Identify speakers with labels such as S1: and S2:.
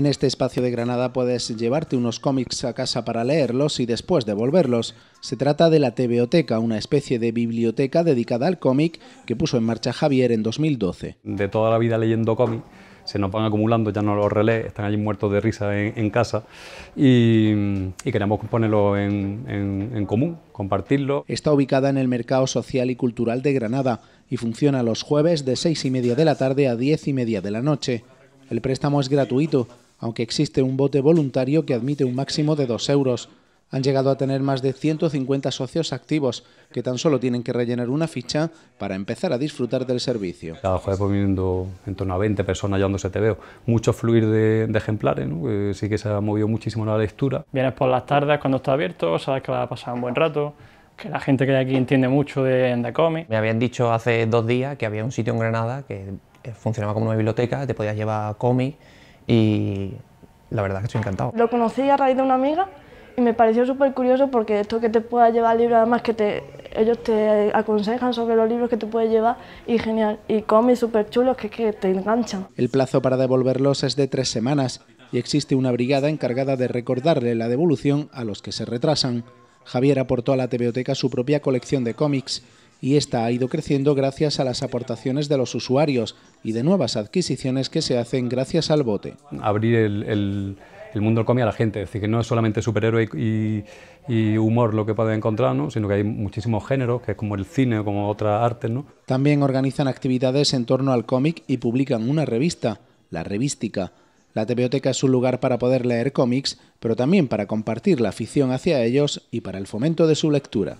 S1: En este espacio de Granada puedes llevarte unos cómics a casa para leerlos y después devolverlos. Se trata de la TVOteca, una especie de biblioteca dedicada al cómic que puso en marcha Javier en 2012.
S2: De toda la vida leyendo cómics, se nos van acumulando, ya no los relé, están allí muertos de risa en, casa y, queremos ponerlo
S1: en, en común, compartirlo. Está ubicada en el Mercado Social y Cultural de Granada y funciona los jueves de 6 y media de la tarde a 10 y media de la noche. El préstamo es gratuito aunque existe un bote voluntario que admite un máximo de 2 euros. Han llegado a tener más de 150 socios activos, que tan solo tienen que rellenar una ficha para empezar a disfrutar del servicio.
S2: Cada jueves poniendo en torno a 20 personas llevándose te veo. Mucho fluir de, ejemplares, eh, sí que se ha movido muchísimo la lectura.
S1: Vienes por las tardes cuando está abierto,
S2: sabes que va a pasar un buen rato, que la gente que hay aquí entiende mucho de, de Me habían dicho hace dos días que había un sitio en Granada que eh, funcionaba como una biblioteca, te podías llevar cómics y la verdad que estoy encantado.
S3: Lo conocí a raíz de una amiga y me pareció súper curioso porque esto que te pueda llevar libros, además que te, ellos te aconsejan sobre los libros que te puedes llevar y genial, y cómics súper chulos que, te enganchan.
S1: El plazo para devolverlos es de tres semanas y existe una brigada encargada de recordarle la devolución a los que se retrasan. Javier aportó a la biblioteca su propia colección de cómics y esta ha ido creciendo gracias a las aportaciones de los usuarios y de nuevas adquisiciones que se hacen gracias al bote.
S2: Abrir el, mundo del cómic a la gente, es decir, que no es solamente superhéroe y, humor lo que pueden encontrar, sino que hay muchísimos géneros, que es como el cine, como otra artes. ¿no?
S1: También organizan actividades en torno al cómic y publican una revista, la Revística. La biblioteca es un lugar para poder leer cómics, pero también para compartir la afición hacia ellos y para el fomento de su lectura.